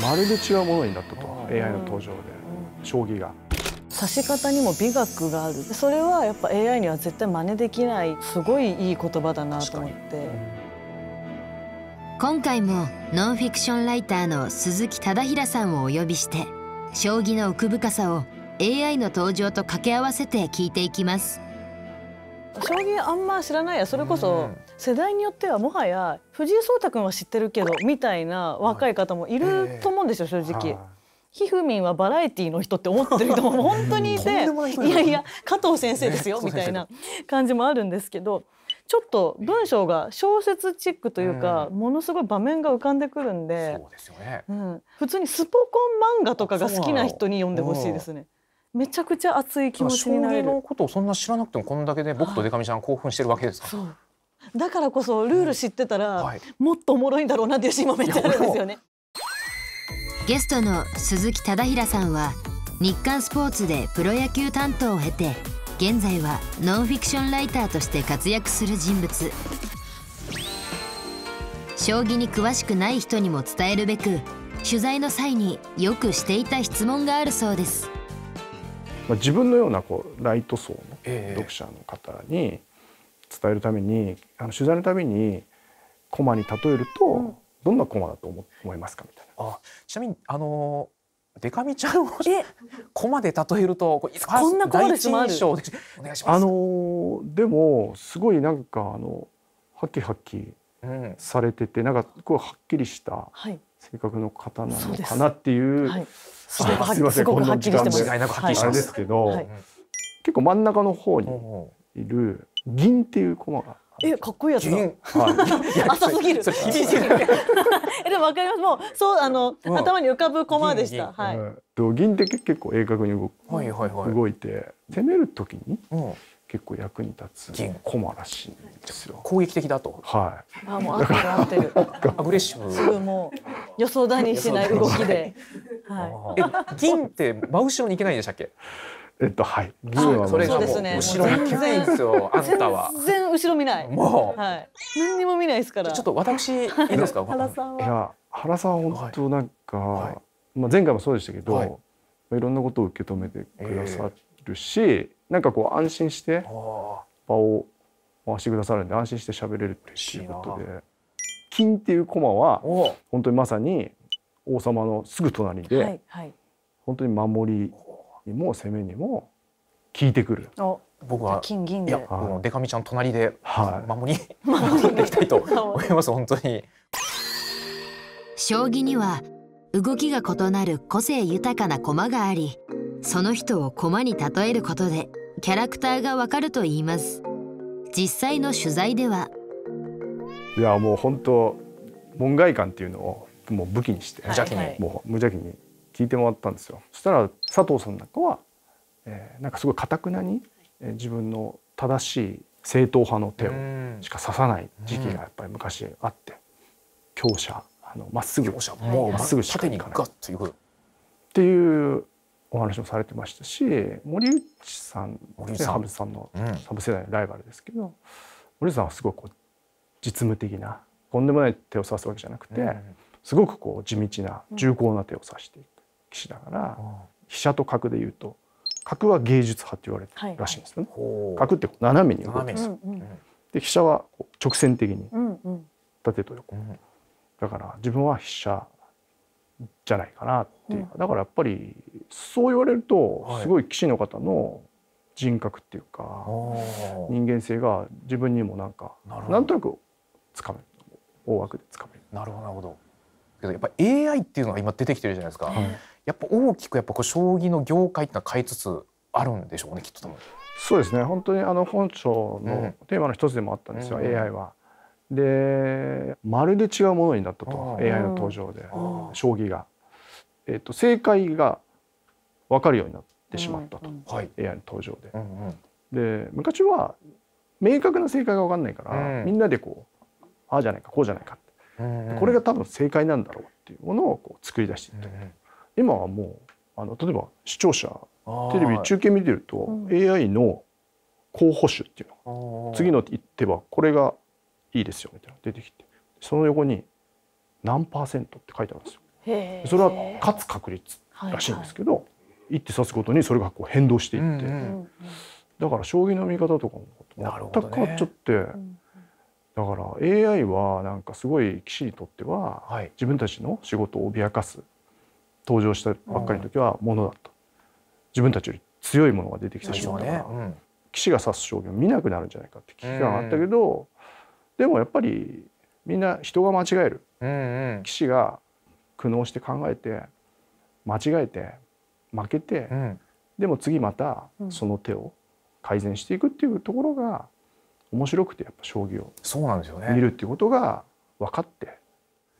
まるで違うものになったと ＡＩ の登場で将棋が。指し方にも美学があるそれはやっぱ AI には絶対真似できないすごいいい言葉だなと思って、今回もノンフィクションライターの鈴木忠平さんをお呼びして将棋の奥深さを AI の登場と掛け合わせて聞いていきます。将棋あんま知らないやそれこそ世代によってはもはや藤井聡太君は知ってるけどみたいな若い方もいると思うんですよ正直。ひふみんはバラエティーの人って思ってる人も 本当にいていやいや加藤先生ですよみたいな感じもあるんですけどちょっと文章が小説チックというか、ものすごい場面が浮かんでくるんでうん、普通にスポコン漫画とかが好きな人に読んでほしいですね。めちゃくちゃ熱い気持ちになれるのことをそんな知らなくてもこんだけで僕とデカミさん興奮してるわけですから、だからこそルール知ってたら、うんはい、もっとおもろいんだろうなっていうシーンもめっちゃあるんですよね ゲストの鈴木忠平さんは日刊スポーツでプロ野球担当を経て現在はノンフィクションライターとして活躍する人物将棋に詳しくない人にも伝えるべく取材の際によくしていた質問があるそうですまあ、自分のようなこうライト層の読者の方に伝えるために、ええ、あの取材のためにコマに例えると、うん、どんなコマだと思思いますかみたいな。あちなみにあのデカミちゃんをコマで例えるとこんなコマでしまうあのでもすごいなんかあのはっきりはっきりされてて、うん、なんかこうはっきりした性格の方なのかなっていう。はいすごませんこんな時間で違いくはっきりしてますですけど、結構真ん中の方にいる銀っていう駒がえかっこいいやつだ。浅すぎる。えでもわかります。もうそうあの、頭に浮かぶ駒でした。はい。と銀って結構鋭角に動く、はいはいはい、動いて攻めるときに。結構役に立つ銀駒らしいんですよ。攻撃的だと。はい。あもう合ってる合ってる。アグレッシブ。そうもう予想だにしない動きで。はい、え銀って真後ろに行けないんでしたっけえっとはい。銀はそれがもう後ろに行けないんですよ。あんたは。全然後ろ見ない。もう、はい、何にも見ないですから。ちょっと私いいですか。原さんいや原さん本当なんか、はい、まあ前回もそうでしたけど、はい、まあいろんなことを受け止めてくださるし、えー、なんかこう安心して場を回してくださるんで安心して喋れるっていうことで。金っていうコマは本当にまさに王様のすぐ隣で、はい本当に守りにも攻めにも効いてくる。僕は金銀で、いや、はい、デカミちゃん隣で守り、は い、守っていきたいと 思います本当に。将棋には動きが異なる個性豊かな駒があり、その人を駒に例えることでキャラクターがわかると言います。実際の取材では。いやもう本当門外観っていうのをもう武器にして、無邪もう無邪気に聞いてもらったんですよ。そしたら佐藤さんなんかは、えー、なんかすごいかたくなに、えー、自分の正しい正統派の手をしか指さない時期がやっぱり昔あって、強者あのまっすぐもうまっすぐしかいかないっていうお話もされてましたし森内さん森内さん羽生さんの羽生世代のライバルですけど、森内さんはすごいこう実務的なとんでもない手を指すわけじゃなくて、すごくこう地道な重厚な手を指していく棋士だから飛車と角でいうと角は芸術派って言われてるらしいんですよね。はい、角って斜めに動くんですよ。で飛車はこう直線的に縦と横、だから自分は飛車じゃないかなっていう、だからやっぱりそう言われるとすごい棋士の方の人格っていうか、人間性が自分にもなんかなんとなくつかめる大枠でつかめる。なるほどけどやっぱ AI っていうのが今出てきてるじゃないですか、はい、やっぱ大きくやっぱこう将棋の業界ってのは変えつつあるんでしょうねきっとそうですね本当にあの本庁のテーマの一つでもあったんですよ、うん、AI は。でまるで違うものになったと AI の登場で将棋が、えー、っと、正解が分かるようになってしまったと、うんうん、AI の登場で。うんうん、で昔は明確な正解が分かんないから、うん、みんなでこうああじゃないかこうじゃないかこれが多分正解なんだろうっていうものをこう作り出していった今はもうあの例えば視聴者テレビ中継見てると AI の候補手っていうのが次の一手はこれがいいですよみたいな出てきてその横に何パーセントって書いてあるんですよ。それは勝つ確率らしいんですけど、はいはい、一手指すごとにそれがこう変動していって、うんうん、だから将棋の見方とかも全く変わっちゃって、ねうん、だから AI はなんかすごい棋士にとっては自分たちの仕事を脅かす登場したばっかりの時はものだと自分たちより強いものが出てきてしまったから、棋士が指す将棋を見なくなるんじゃないかって危機感があったけど、でもやっぱりみんな人が間違える、棋士が苦悩して考えて間違えて負けて、でも次またその手を改善していくっていうところが面白くてやっぱ将棋をそうなんですよね見るっていうことが分かって。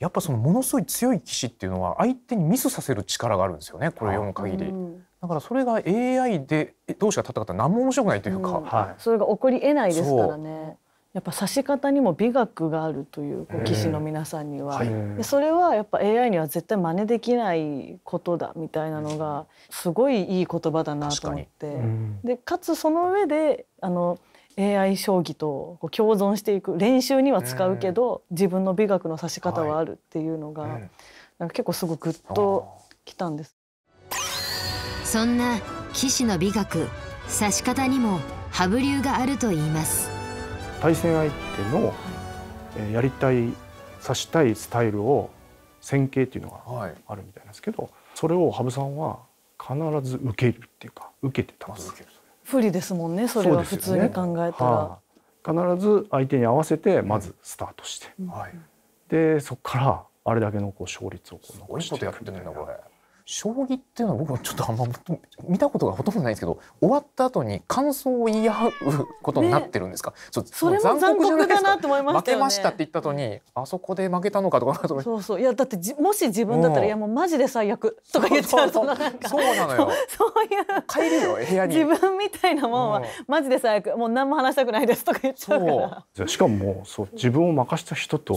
やっぱそのものすごい強い棋士っていうのは相手にミスさせる力があるんですよねこれ読む限り、うん、だからそれが AI で同士が戦ったら何も面白くないというか、うんはい、それが起こりえないですからねやっぱ指し方にも美学があるという棋士の皆さんには、それはやっぱ AI には絶対真似できないことだみたいなのがすごいいい言葉だなと思って、うん、でかつその上であの AI 将棋と共存していく練習には使うけど、自分の美学の指し方はあるっていうのが、はい、なんか結構すごくグッときたんです。そんな棋士の美学指し方にも羽生流があると言います対戦相手のやりたい指したいスタイルを戦型っていうのがあるみたいなんですけど、それを羽生さんは必ず受けるっていうか受けてたんです。不利ですもんねそれは普通に考えたら、ねはあ、必ず相手に合わせてまずスタートして、うん、でそこからあれだけのこう勝率をこう残していくみたいな。将棋っていうのは僕はちょっとあんま見たことがほとんどないんですけど終わった後に感想を言い合うことになってるんですか、ね、そそれも残酷だなと思いまし、ね、負けましたって言った後にあそこで負けたのかとかそうそういやだってもし自分だったら、うん、いやもうマジで最悪とか言っちゃうとそうなのよ そういう帰るよ部屋に自分みたいなもんは、うん、マジで最悪もう何も話したくないですとか言っちゃうからしかもそう自分を任した人と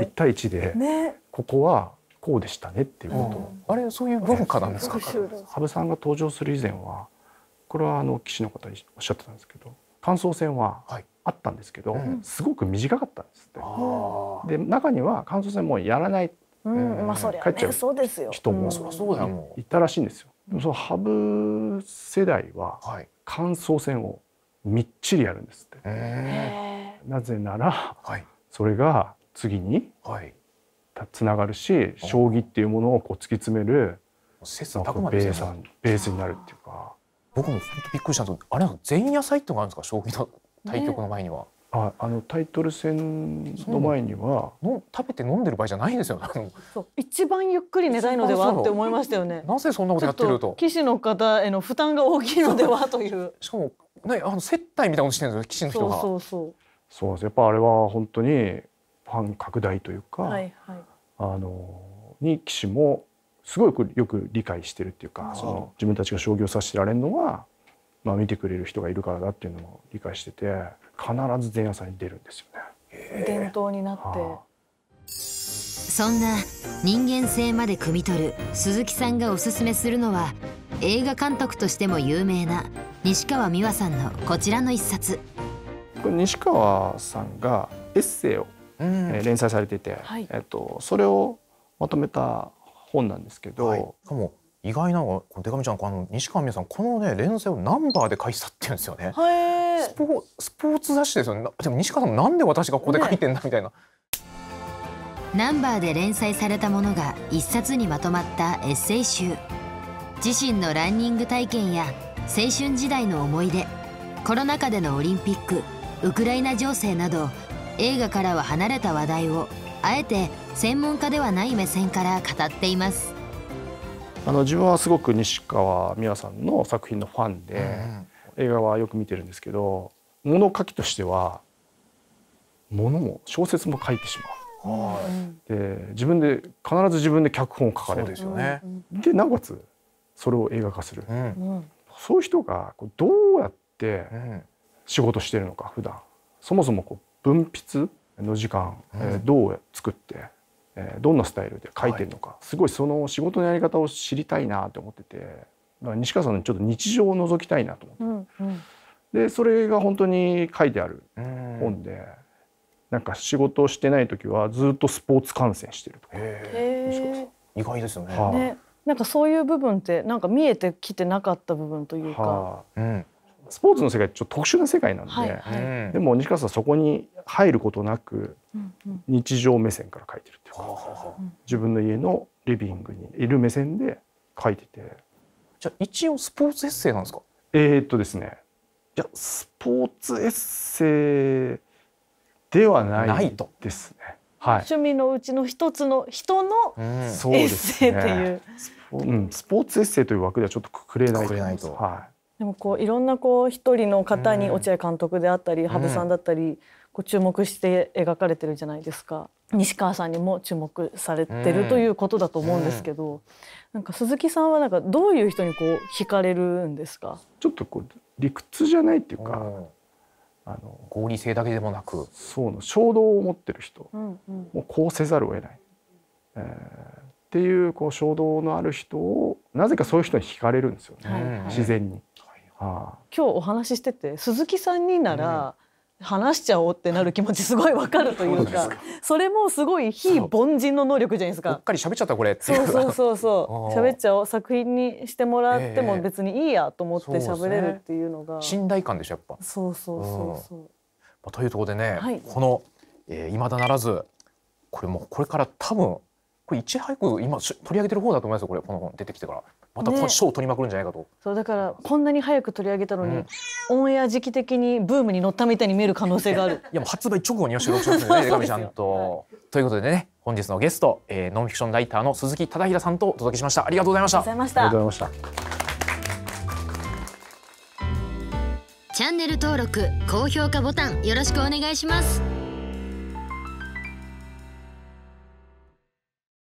一対一で、ね、ここはこうでしたねっていうことあれそういう文化なんですか羽生さんが登場する以前はこれはあの棋士の方におっしゃってたんですけど感想戦はあったんですけど、はい、すごく短かったんですって。で中には感想戦もうやらない、うんまあそね、帰っちゃう人もそういたらしいんですよ。でもその羽生世代は感想戦をみっちりやるんですって。なぜなら、はい、それが次に、はいつながるし将棋っていうものをこう突き詰める切磋ベースベースになるっていうか僕も本当びっくりしたんですけどあれなん前夜祭ってのがあるんですか将棋の対局の前には。ああのタイトル戦の前にはの食べて飲んでる場合じゃないんですよ、ね、一番ゆっくり寝たいのではって思いましたよねなぜそんなことやってると棋士の方への負担が大きいのではというしかも、ね、あの接待みたいなことしてるんですよ棋士の人がそうそうそうそうやっぱあれは本当にファン拡大というか、はいはい、あのに棋士もすごくよく理解してるっていうかその自分たちが将棋を指してられるのは、まあ、見てくれる人がいるからだっていうのも理解してて必ず前夜祭に出るんですよね。伝統になって、はあ、そんな人間性まで汲み取る鈴木さんがおすすめするのは映画監督としても有名な西川美和さんのこちらの一冊。これ西川さんがエッセイをえ連載されてて、えっと、それをまとめた本なんですけど、はい、しかも意外なのが、でかちゃん、あの西川美さん、このね、連載をナンバーで書いてたっていうんですよね。スポ、スポーツ雑誌ですよね。でも西川さん、なんで私がここで書いてんだみたいな。ね、ナンバーで連載されたものが一冊にまとまったエッセイ集自身のランニング体験や青春時代の思い出コロナ禍でのオリンピックウクライナ情勢など映画からは離れた話題をあえて専門家ではない目線から語っていますあの自分はすごく西川美和さんの作品のファンで、うん、映画はよく見てるんですけど物書きとしては物も小説も書いてしまう、はい、で自分で必ず自分で脚本を書かれるですよねでなおかつそれを映画化する、うん、そういう人がどうやって仕事してるのか普段そもそもこう分筆の時間、えどう作って、えどんなスタイルで書いてるのか、すごいその仕事のやり方を知りたいなと思っててまあ、西川さんのちょっと日常を覗きたいなと思って、うんうん、でそれが本当に書いてある本で。なんか仕事をしてない時はずっとスポーツ観戦してるとか意外ですよねはあ、ねなんかそういう部分ってなんか見えてきてなかった部分というか、はあうん、スポーツの世界ってちょっと特殊な世界なんで、はいはい、でも西川さんそこに入ることなく日常目線から書いてるっていうか、うんうん、自分の家のリビングにいる目線で書いててじゃあ一応スポーツエッセイなんですかえー、っとですねいやスポーツエッセイではないですね。はい、趣味のうちの一つの人のエッセイっていう,、うんうねうん、スポーツエッセイという枠ではちょっとくくれないと。はいでもこういろんなこう一人の方に落合監督であったり羽生さんだったりこう注目して描かれてるじゃないですか西川さんにも注目されてるということだと思うんですけどなんか鈴木さんはなんかどういう人にこう惹かれるんですかちょっとこう理屈じゃないっていうかあの合理性だけでもなくそうの衝動を持ってる人、うんうん、もうこうせざるを得ない、えー、っていうこう衝動のある人をなぜかそういう人に惹かれるんですよね、はいはい、自然に。今日お話ししてて鈴木さんになら、話しちゃおうってなる気持ちすごいわかるというかそれもすごい非凡人の能力じゃないですか。うっかり喋っちゃったこれそうそうそうそう 喋っちゃおう作品にしてもらっても別にいいやと思って喋れるっていうのが、えーね、信頼感でしょやっぱ。そうそうそうそう。うんまあ、というところでね、はい、この、えー、だならずこれもこれから多分これいち早く今取り上げてる方だと思いますよこれこの本出てきてから。また賞を取りまくるんじゃないかと、ね、そうだからこんなに早く取り上げたのに、うん、オンエア時期的にブームに乗ったみたいに見える可能性があるいやもう発売直後に収録しますの 江上さんと、はい、ということでね本日のゲスト、えー、ノンフィクションライターの鈴木忠平さんとお届けしましたありがとうございましたありがとうございましたチャンネル登録高評価ボタンよろしくお願いします